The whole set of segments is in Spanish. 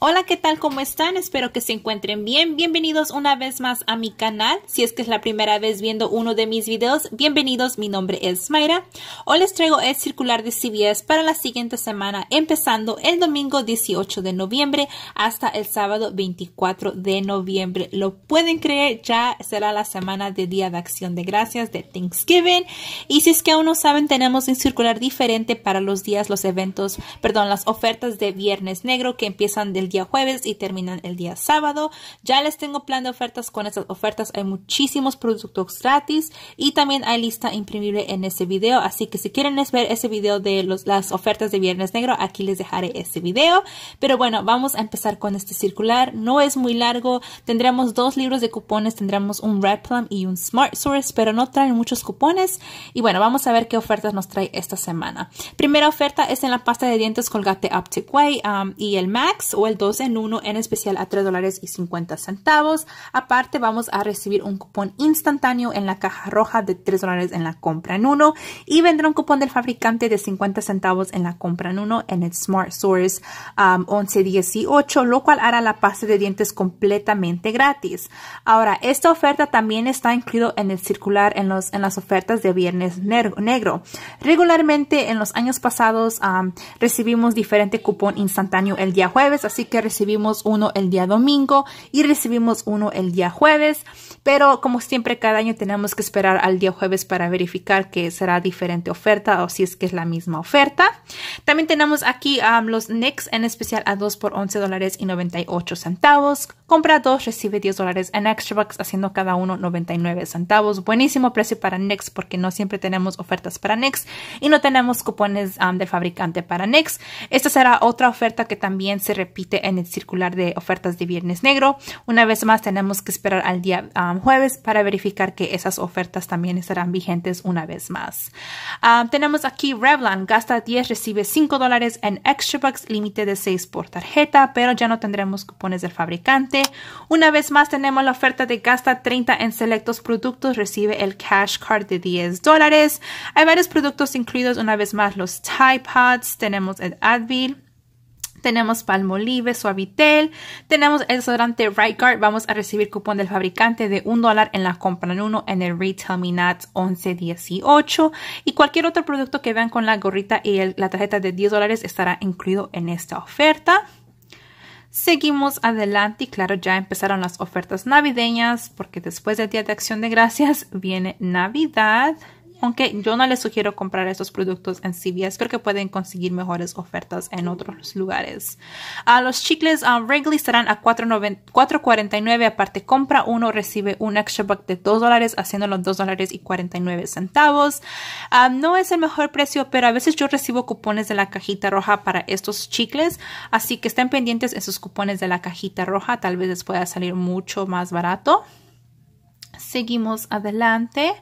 Hola, ¿qué tal? ¿Cómo están? Espero que se encuentren bien. Bienvenidos una vez más a mi canal. Si es que es la primera vez viendo uno de mis videos, bienvenidos. Mi nombre es Mayra. Hoy les traigo el circular de CBS para la siguiente semana, empezando el domingo 18 de noviembre hasta el sábado 24 de noviembre. Lo pueden creer, ya será la semana de Día de Acción de Gracias, de Thanksgiving. Y si es que aún no saben, tenemos un circular diferente para los días, los eventos, perdón, las ofertas de Viernes Negro que empiezan del día jueves y terminan el día sábado. Ya les tengo plan de ofertas. Con estas ofertas hay muchísimos productos gratis y también hay lista imprimible en ese video. Así que si quieren ver ese video de los, las ofertas de Viernes Negro, aquí les dejaré ese video. Pero bueno, vamos a empezar con este circular. No es muy largo. Tendremos dos libros de cupones. Tendremos un Red Plum y un Smart Source, pero no traen muchos cupones. Y bueno, vamos a ver qué ofertas nos trae esta semana. Primera oferta es en la pasta de dientes Colgate Optic Way um, y el Max o el en uno, en especial a 3 dólares y 50 centavos. Aparte, vamos a recibir un cupón instantáneo en la caja roja de 3 dólares en la compra en uno y vendrá un cupón del fabricante de 50 centavos en la compra en uno en el Smart Source 1118, um, lo cual hará la pasta de dientes completamente gratis. Ahora, esta oferta también está incluido en el circular en, los, en las ofertas de Viernes Negro. Regularmente en los años pasados um, recibimos diferente cupón instantáneo el día jueves, así que recibimos uno el día domingo y recibimos uno el día jueves, pero como siempre cada año tenemos que esperar al día jueves para verificar que será diferente oferta o si es que es la misma oferta. También tenemos aquí um, los Nex en especial a 2 por 11 dólares y 98 centavos. Compra 2, recibe 10 dólares en extra bucks, haciendo cada uno 99 centavos. Buenísimo precio para Nex porque no siempre tenemos ofertas para Nex y no tenemos cupones de um, del fabricante para Nex. Esta será otra oferta que también se repite en el circular de ofertas de Viernes Negro. Una vez más tenemos que esperar al día um, jueves para verificar que esas ofertas también estarán vigentes una vez más. Um, tenemos aquí Revlon, gasta 10, recibe 5 dólares en Extra Bucks, límite de 6 por tarjeta, pero ya no tendremos cupones del fabricante. Una vez más tenemos la oferta de gasta 30 en selectos productos, recibe el cash card de 10 dólares. Hay varios productos incluidos, una vez más los Tide Pods, tenemos el Advil, tenemos Palmolive, Suavitel, tenemos el desodorante Right Guard. Vamos a recibir cupón del fabricante de un dólar en la compra en uno en el Retail Minat 1118. Y cualquier otro producto que vean con la gorrita y la tarjeta de 10 dólares estará incluido en esta oferta. Seguimos adelante y claro, ya empezaron las ofertas navideñas porque después del Día de Acción de Gracias viene Navidad aunque yo no les sugiero comprar estos productos en CVS que pueden conseguir mejores ofertas en otros lugares. A ah, los chicles regularly ah, Wrigley serán a 4.49 aparte compra uno recibe un extra buck de 2 dólares haciendo los dólares y centavos. Ah, no es el mejor precio pero a veces yo recibo cupones de la cajita roja para estos chicles así que estén pendientes esos cupones de la cajita roja tal vez les pueda salir mucho más barato. Seguimos adelante.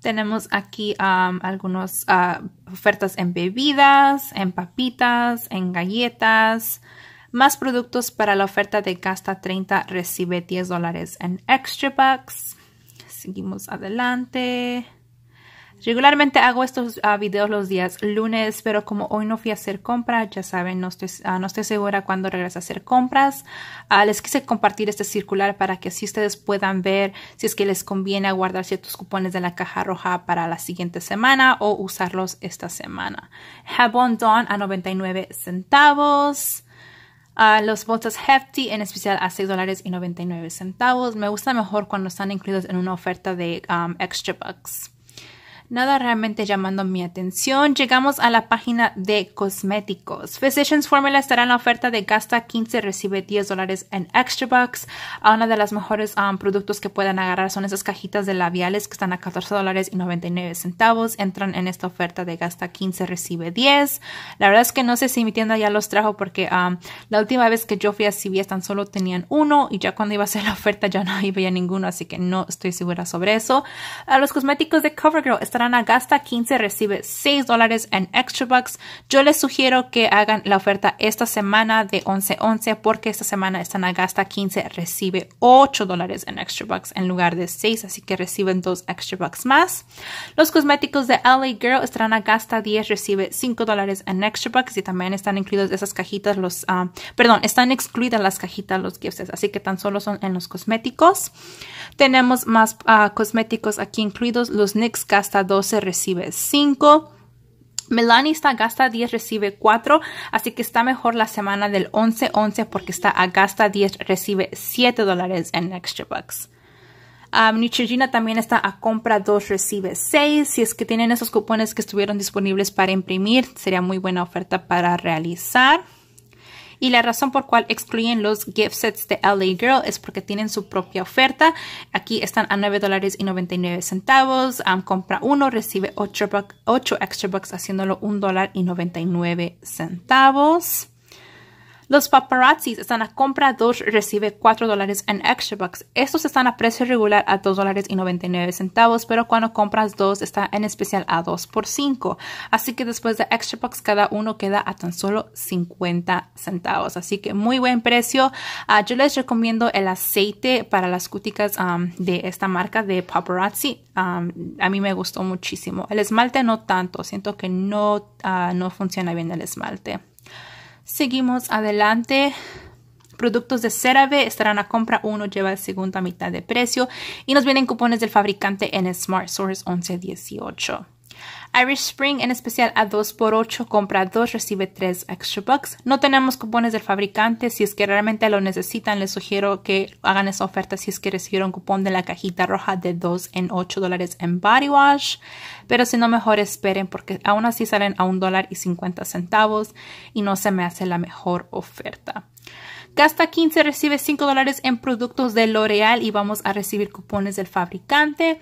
Tenemos aquí um, algunas uh, ofertas en bebidas, en papitas, en galletas, más productos para la oferta de gasta 30, recibe 10 dólares en extra bucks. Seguimos adelante. Regularmente hago estos ah, videos los días lunes, pero como hoy no fui a hacer compras, ya saben, ah, no estoy, segura cuándo regreso a hacer compras. Ah, les quise compartir este circular para que así ustedes puedan ver si es que les conviene guardar ciertos cupones de la caja roja para la siguiente semana o usarlos esta semana. On Dawn a 99 centavos. los botas Hefty en especial a $6.99. dólares y 99 centavos. Me gusta mejor cuando están incluidos en una oferta de um, Extra Bucks nada realmente llamando mi atención. Llegamos a la página de cosméticos. Physicians Formula estará en la oferta de gasta 15, recibe 10 dólares en extra bucks. una de las mejores um, productos que puedan agarrar son esas cajitas de labiales que están a 14 dólares y 99 centavos. Entran en esta oferta de gasta 15, recibe 10. La verdad es que no sé si mi tienda ya los trajo porque um, la última vez que yo fui a CVS tan solo tenían uno y ya cuando iba a hacer la oferta ya no había ninguno, así que no estoy segura sobre eso. A los cosméticos de CoverGirl están a Gasta 15 recibe 6 dólares en Extra Bucks. Yo les sugiero que hagan la oferta esta semana de 11-11 porque esta semana a Gasta 15 recibe 8 dólares en Extra Bucks en lugar de 6, así que reciben 2 Extra Bucks más. Los cosméticos de LA Girl, a Gasta 10 recibe 5 dólares en Extra Bucks y también están incluidos esas cajitas, los, ah, perdón, están excluidas las cajitas, los gifts, así que tan solo son en los cosméticos. Tenemos más ah, cosméticos aquí incluidos, los NYX Gasta 12 recibe 5. Melanie está a gasta 10, recibe 4, así que está mejor la semana del 11-11 porque está a gasta 10, recibe 7 dólares en extra bucks. Um, Neutrogena también está a compra 2, recibe 6. Si es que tienen esos cupones que estuvieron disponibles para imprimir, sería muy buena oferta para realizar y la razón por cual excluyen los gift sets de LA Girl es porque tienen su propia oferta. Aquí están a $9.99. dólares y compra uno, recibe 8, extra bucks haciéndolo $1.99. y los paparazzis están a compra 2, recibe 4 dólares en extra bucks. Estos están a precio regular a dos dólares y 99 centavos, pero cuando compras dos está en especial a 2 por 5. Así que después de extra bucks cada uno queda a tan solo 50 centavos. Así que muy buen precio. Ah, yo les recomiendo el aceite para las cuticas um, de esta marca de paparazzi. Um, a mí me gustó muchísimo. El esmalte no tanto, siento que no, ah, no funciona bien el esmalte. Seguimos adelante. Productos de CeraVe estarán a compra. Uno lleva el mitad de precio. Y nos vienen cupones del fabricante en Smart Source 1118. Irish Spring en especial a 2 por 8 compra 2, recibe 3 extra bucks. No tenemos cupones del fabricante, si es que realmente lo necesitan, les sugiero que hagan esa oferta si es que recibieron cupón de la cajita roja de 2 en 8 dólares en Body Wash. Pero si no, mejor esperen porque aún así salen a 1 dólar y 50 centavos y no se me hace la mejor oferta. Gasta 15, recibe 5 dólares en productos de L'Oreal y vamos a recibir cupones del fabricante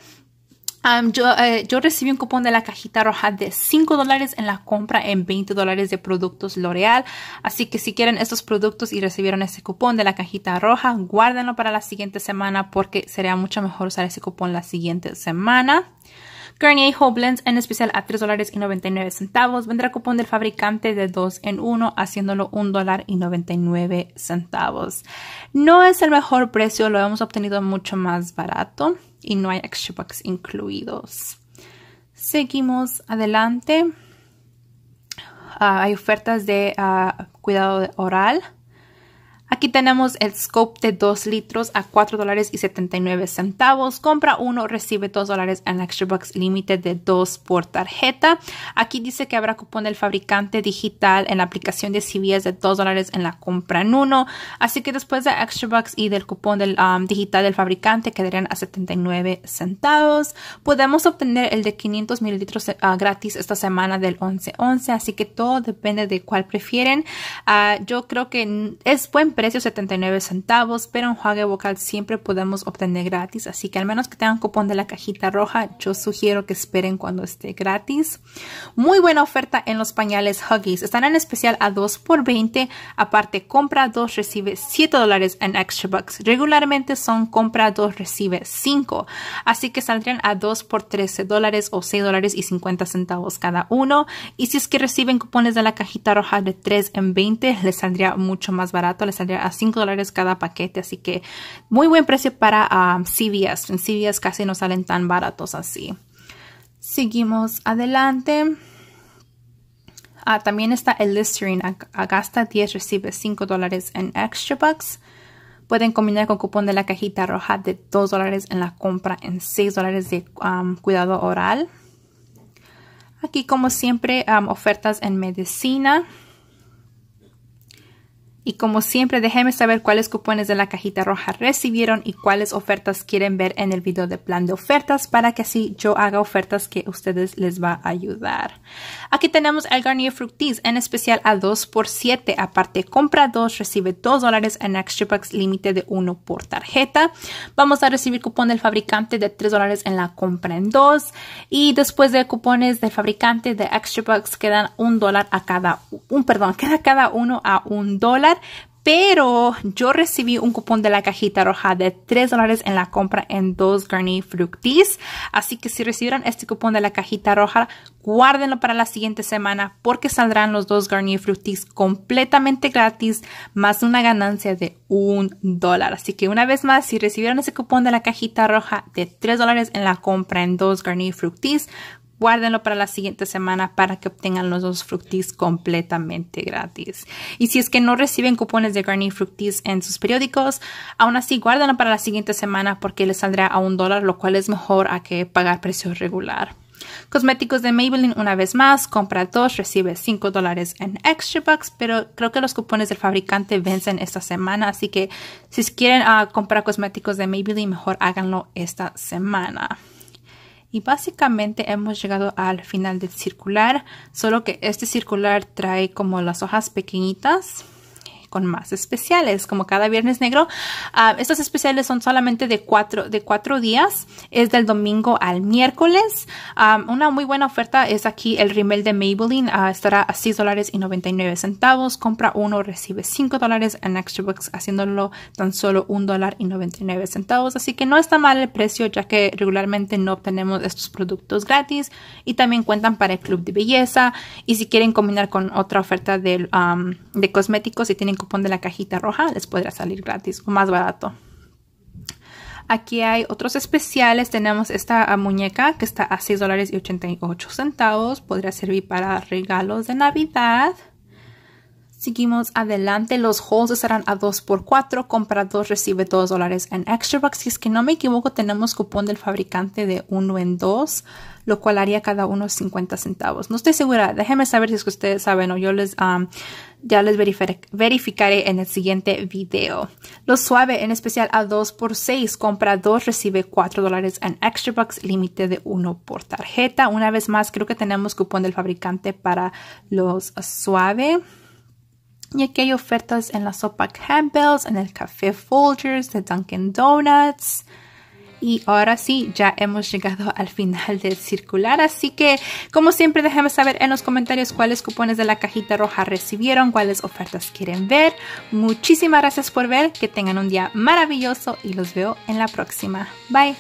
yo, eh, yo, recibí un cupón de la cajita roja de 5 dólares en la compra en 20 dólares de productos L'Oreal. Así que si quieren estos productos y recibieron ese cupón de la cajita roja, guárdenlo para la siguiente semana porque sería mucho mejor usar ese cupón la siguiente semana. Garnier Blends en especial a $3.99. Vendrá cupón del fabricante de 2 en 1, haciéndolo $1.99. No es el mejor precio, lo hemos obtenido mucho más barato y no hay extra bucks incluidos. Seguimos adelante. Ah, hay ofertas de ah, cuidado oral Aquí tenemos el scope de 2 litros a 4 dólares y 79 centavos. Compra uno, recibe 2 dólares en Extra Bucks, límite de 2 por tarjeta. Aquí dice que habrá cupón del fabricante digital en la aplicación de CVS de 2 dólares en la compra en uno. Así que después de Extra Bucks y del cupón del, um, digital del fabricante quedarían a 79 centavos. Podemos obtener el de 500 mililitros eh, ah, gratis esta semana del 11-11. Así que todo depende de cuál prefieren. Ah, yo creo que es buen precio 79 centavos, pero en juague vocal siempre podemos obtener gratis, así que al menos que tengan cupón de la cajita roja, yo sugiero que esperen cuando esté gratis. Muy buena oferta en los pañales Huggies, están en especial a 2 por 20, aparte compra 2 recibe 7 dólares en extra bucks. Regularmente son compra 2 recibe 5, así que saldrían a 2 por 13 dólares o 6 dólares y 50 centavos cada uno. Y si es que reciben cupones de la cajita roja de 3 en 20, les saldría mucho más barato, a 5 dólares cada paquete, así que muy buen precio para um, CVS. En CVS casi no salen tan baratos así. Seguimos adelante. Ah, también está el Listerine. A, gasta 10, recibe 5 dólares en extra bucks. Pueden combinar con cupón de la cajita roja de 2 dólares en la compra en 6 dólares de um, cuidado oral. Aquí como siempre um, ofertas en medicina. Y como siempre, déjenme saber cuáles cupones de la cajita roja recibieron y cuáles ofertas quieren ver en el video de plan de ofertas para que así yo haga ofertas que a ustedes les va a ayudar. Aquí tenemos el Garnier Fructis en especial a 2 por 7 Aparte, compra 2, recibe 2 dólares en Extra Bucks límite de 1 por tarjeta. Vamos a recibir cupón del fabricante de 3 dólares en la compra en 2. Y después de cupones del fabricante de Extra Bucks quedan 1 dólar a cada, un perdón, queda cada uno a 1 dólar pero yo recibí un cupón de la cajita roja de 3 dólares en la compra en dos Garnier Fructis. Así que si recibieron este cupón de la cajita roja, guárdenlo para la siguiente semana porque saldrán los dos Garnier Fructis completamente gratis, más una ganancia de un dólar. Así que una vez más, si recibieron ese cupón de la cajita roja de 3 dólares en la compra en dos Garnier Fructis, Guárdenlo para la siguiente semana para que obtengan los dos fructis completamente gratis. Y si es que no reciben cupones de Garnier Fructis en sus periódicos, aún así guárdenlo para la siguiente semana porque les saldrá a un dólar, lo cual es mejor a que pagar precio regular. Cosméticos de Maybelline, una vez más, compra dos, recibe cinco dólares en extra bucks, pero creo que los cupones del fabricante vencen esta semana, así que si quieren ah, comprar cosméticos de Maybelline, mejor háganlo esta semana. Y básicamente hemos llegado al final del circular, solo que este circular trae como las hojas pequeñitas con más especiales, como cada viernes negro. Ah, estos especiales son solamente de cuatro, de cuatro días, es del domingo al miércoles. Ah, una muy buena oferta es aquí el rimel de Maybelline, ah, estará a 6 dólares y 99 centavos. Compra uno, recibe 5 dólares en Extra Bucks, haciéndolo tan solo 1 dólar y 99 centavos. Así que no está mal el precio, ya que regularmente no obtenemos estos productos gratis y también cuentan para el club de belleza. Y si quieren combinar con otra oferta de, de cosméticos y si tienen cupón de la cajita roja les podrá salir gratis o más barato. Aquí hay otros especiales. Tenemos esta ah, muñeca que está a 6 dólares y centavos. Podría servir para regalos de Navidad. Seguimos adelante, los holes serán a 2x4, compra 2, recibe 2 dólares en extra bucks. Si es que no me equivoco, tenemos cupón del fabricante de 1 en 2, lo cual haría cada uno 50 centavos. No estoy segura, déjenme saber si es que ustedes saben o yo les, ya les verificaré en el siguiente video. Los suave, en especial a 2x6, compra 2, recibe 4 dólares en extra bucks, límite de 1 por tarjeta. Una vez más, creo que tenemos cupón del fabricante para los suave. Y aquí hay ofertas en la sopa Campbell's, en el café Folgers de Dunkin' Donuts. Y ahora sí, ya hemos llegado al final del circular, así que como siempre déjenme saber en los comentarios cuáles cupones de la cajita roja recibieron, cuáles ofertas quieren ver. Muchísimas gracias por ver, que tengan un día maravilloso y los veo en la próxima. Bye.